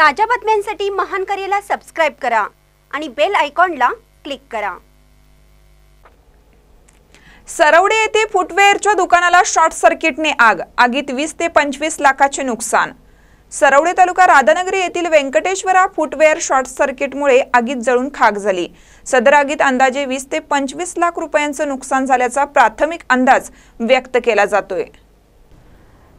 ताज्या बातम्यांसाठी महान करेला सबस्क्राईब करा आणि बेल आयकॉनला क्लिक करा सरवडे येथे फुटवेअरच्या दुकानाला शॉर्ट सर्किटने आग आगीत वीस ते पंचवीस लाखाचे नुकसान सरवडे तालुका राधानगरी येथील व्यंकटेश्वरा फुटवेअर शॉर्ट सर्किटमुळे आगीत जळून खाक झाली सदर आगीत अंदाजे वीस ते पंचवीस लाख रुपयांचं नुकसान झाल्याचा प्राथमिक अंदाज व्यक्त केला जातोय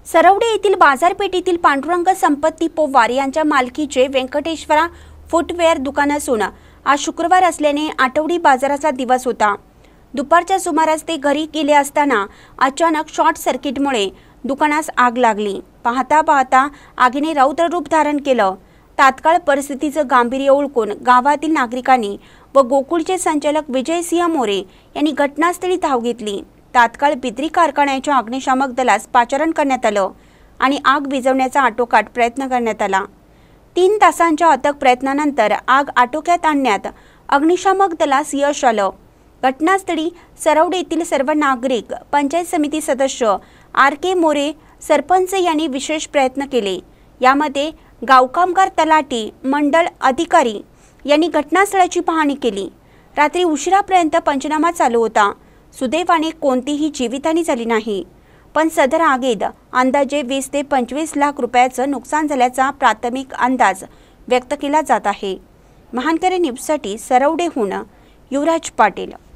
सरवडे येथील बाजारपेठेतील पांडुरंग संपत्ती पोवार यांच्या मालकीचे व्यंकटेश्वरा फुटवेअर दुकान असून आज शुक्रवार असल्याने आठवडी बाजाराचा दिवस होता दुपारच्या सुमारास ते घरी गेले असताना अचानक शॉर्ट सर्किटमुळे दुकानास आग लागली पाहता पाहता आगीने रौद्र रूप धारण केलं तात्काळ परिस्थितीचं गांभीर्य ओळखून गावातील नागरिकांनी व गोकुळचे संचालक विजयसिंह मोरे यांनी घटनास्थळी धाव घेतली तात्काळ बिद्री कारखान्याच्या अग्निशामक दलास पाचारण करण्यात आलं आणि आग विझवण्याचा आटोकाट प्रयत्न करण्यात आला तीन तासांच्या अथक प्रयत्नानंतर आग आटोक्यात आणण्यात अग्निशामक दलास यश आलं घटनास्थळी सरवडेतील येथील सर्व नागरिक पंचायत समिती सदस्य आर के मोरे सरपंच यांनी विशेष प्रयत्न केले यामध्ये गावकामगार तलाटी मंडळ अधिकारी यांनी घटनास्थळाची पाहणी केली रात्री उशिरापर्यंत पंचनामा चालू होता सुदैवाने कोणतीही जीवितहानी झाली नाही पण सदर आगीत अंदाजे वीस ते पंचवीस लाख रुपयाचं नुकसान झाल्याचा प्राथमिक अंदाज व्यक्त केला जात आहे महानकरी न्यूजसाठी सरवडेहून युवराज पाटील